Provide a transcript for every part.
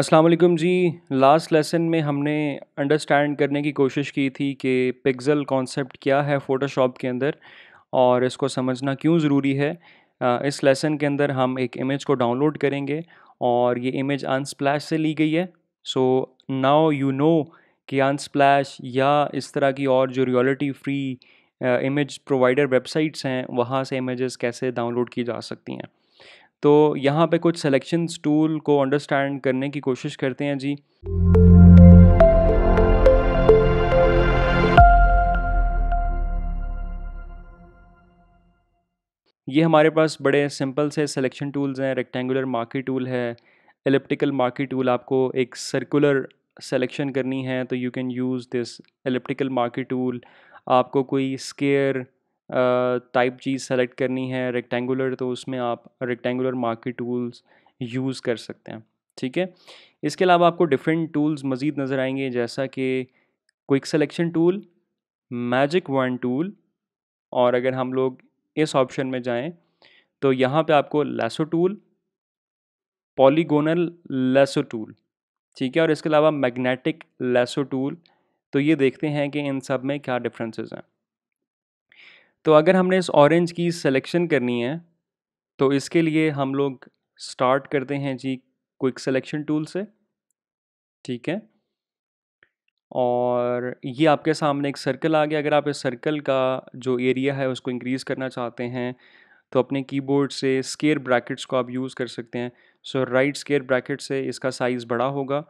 अस्सलाम वालेकुम जी last lesson में हमने अंडरस्टैंड करने की कोशिश की थी कि पिक्सल कॉन्सेप्ट क्या है फ़ोटोशॉप के अंदर और इसको समझना क्यों ज़रूरी है इस लेसन के अंदर हम एक इमेज को डाउनलोड करेंगे और ये इमेज अनस्प्लैश से ली गई है सो नाउ यू नो कि अनस्प्लैश या इस तरह की और जो reality free image provider websites हैं वहाँ से इमेजेस कैसे डाउनलोड की जा सकती हैं तो यहाँ पे कुछ सिलेक्शन टूल को अंडरस्टैंड करने की कोशिश करते हैं जी ये हमारे पास बड़े सिंपल से सिलेक्शन टूल्स हैं रेक्टेंगुलर मार्की टूल है एलिप्टिकल मार्की टूल आपको एक सर्कुलर सेलेक्शन करनी है तो you can use this elliptical marquee tool आपको कोई स्केयर टाइप चीज़ सेलेक्ट करनी है रेक्टेंगुलर तो उसमें आप रेक्टेंगुलर मार्केट टूल्स यूज़ कर सकते हैं ठीक है इसके अलावा आपको डिफरेंट टूल्स मज़ीद नज़र आएंगे जैसा कि quick selection tool magic wand tool और अगर हम लोग इस ऑप्शन में जाएं तो यहाँ पे आपको lasso tool polygonal lasso tool ठीक है और इसके अलावा मैग्नेटिक लेसो टूल तो ये देखते हैं कि इन सब में क्या डिफरेंसेस हैं तो अगर हमने इस ऑरेंज की सिलेक्शन करनी है तो इसके लिए हम लोग स्टार्ट करते हैं जी क्विक सिलेक्शन टूल से ठीक है और ये आपके सामने एक सर्कल आ गया अगर आप इस सर्कल का जो एरिया है उसको इंक्रीज़ करना चाहते हैं तो अपने कीबोर्ड से स्केयर ब्रैकेट्स को आप यूज़ कर सकते हैं सो राइट स्केयर ब्रैकेट से इसका साइज़ बड़ा होगा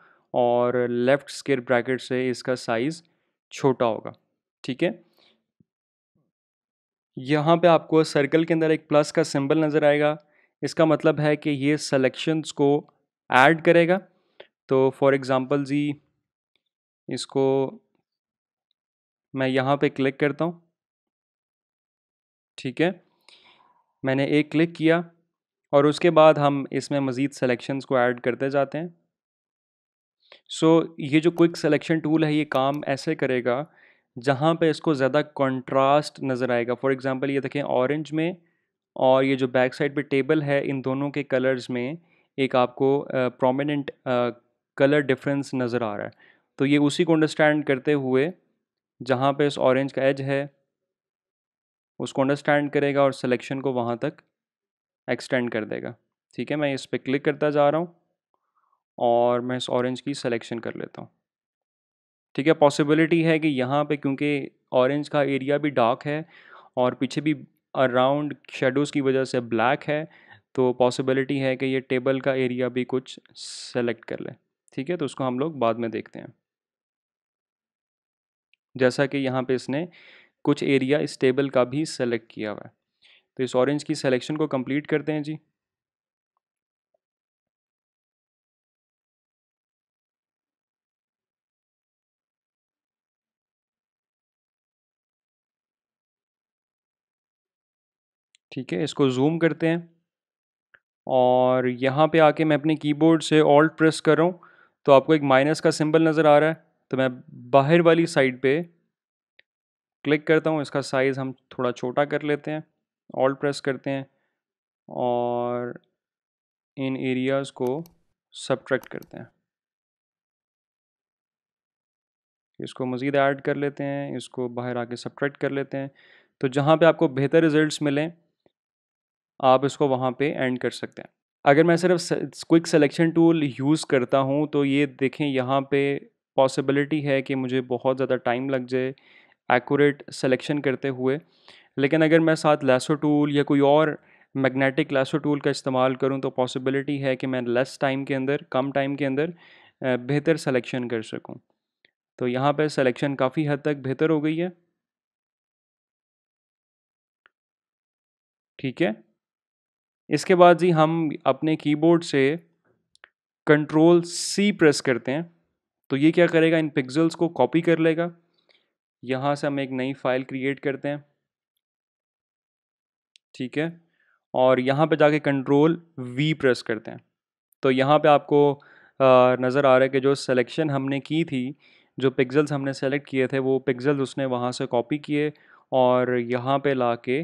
और लेफ़्ट स्केयर ब्रैकेट से इसका साइज़ छोटा होगा ठीक है यहाँ पे आपको सर्कल के अंदर एक प्लस का सिंबल नज़र आएगा इसका मतलब है कि ये सेलेक्शंस को ऐड करेगा तो फॉर एग्ज़ाम्पल जी इसको मैं यहाँ पे क्लिक करता हूँ ठीक है मैंने एक क्लिक किया और उसके बाद हम इसमें मज़ीद सेलेक्शंस को ऐड करते जाते हैं सो so, ये जो क्विक सेलेक्शन टूल है ये काम ऐसे करेगा जहाँ पे इसको ज़्यादा कंट्रास्ट नज़र आएगा फॉर एग्जांपल ये देखें ऑरेंज में और ये जो बैक साइड पे टेबल है इन दोनों के कलर्स में एक आपको प्रोमिनेंट कलर डिफरेंस नज़र आ रहा है तो ये उसी को अंडरस्टैंड करते हुए जहाँ पे इस ऑरेंज का एज है उसको अंडरस्टैंड करेगा और सिलेक्शन को वहाँ तक एक्सटेंड कर देगा ठीक है मैं इस पर क्लिक करता जा रहा हूँ और मैं इस ऑरेंज की सिलेक्शन कर लेता हूँ ठीक है पॉसिबिलिटी है कि यहाँ पे क्योंकि ऑरेंज का एरिया भी डार्क है और पीछे भी अराउंड शेडोज़ की वजह से ब्लैक है तो पॉसिबिलिटी है कि ये टेबल का एरिया भी कुछ सेलेक्ट कर ले ठीक है तो उसको हम लोग बाद में देखते हैं जैसा कि यहाँ पे इसने कुछ एरिया इस टेबल का भी सेलेक्ट किया हुआ है तो इस ऑरेंज की सेलेक्शन को कंप्लीट करते हैं जी ठीक है इसको जूम करते हैं और यहाँ पे आके मैं अपने कीबोर्ड से ऑल्ट प्रेस कर रहा हूँ तो आपको एक माइनस का सिंबल नज़र आ रहा है तो मैं बाहर वाली साइड पे क्लिक करता हूँ इसका साइज़ हम थोड़ा छोटा कर लेते हैं ऑल्ट प्रेस करते हैं और इन एरियाज़ को सब्ट्रैक्ट करते हैं इसको मज़ीद ऐड कर लेते हैं इसको बाहर आके सब्ट्रैक्ट कर लेते हैं तो जहाँ पे आपको बेहतर रिज़ल्ट्स मिलें आप इसको वहाँ पे एंड कर सकते हैं अगर मैं सिर्फ क्विक सिलेक्शन टूल यूज़ करता हूँ तो ये देखें यहाँ पे पॉसिबिलिटी है कि मुझे बहुत ज़्यादा टाइम लग जाए एक्यूरेट सिलेक्शन करते हुए लेकिन अगर मैं साथ लेसो टूल या कोई और मैग्नेटिक लेसो टूल का इस्तेमाल करूँ तो पॉसिबिलिटी है कि मैं लेस टाइम के अंदर कम टाइम के अंदर बेहतर सेलेक्शन कर सकूँ तो यहाँ पर सलेक्शन काफ़ी हद तक बेहतर हो गई है ठीक है इसके बाद जी हम अपने कीबोर्ड से कंट्रोल सी प्रेस करते हैं तो ये क्या करेगा इन पिक्सल्स को कॉपी कर लेगा यहाँ से हम एक नई फाइल क्रिएट करते हैं ठीक है और यहाँ पे जाके कंट्रोल वी प्रेस करते हैं तो यहाँ पे आपको नज़र आ रहा है कि जो सिलेक्शन हमने की थी जो पिक्सल्स हमने सेलेक्ट किए थे वो पिक्सल्स उसने वहाँ से कॉपी किए और यहाँ पे ला के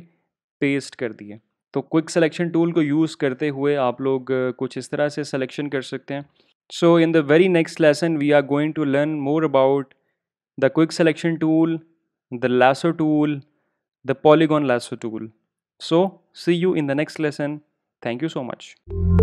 पेस्ट कर दिए तो क्विक सिलेक्शन टूल को यूज़ करते हुए आप लोग कुछ इस तरह से सिलेक्शन कर सकते हैं so in the very next lesson we are going to learn more about the quick selection tool the lasso tool the polygon lasso tool so see you in the next lesson thank you so much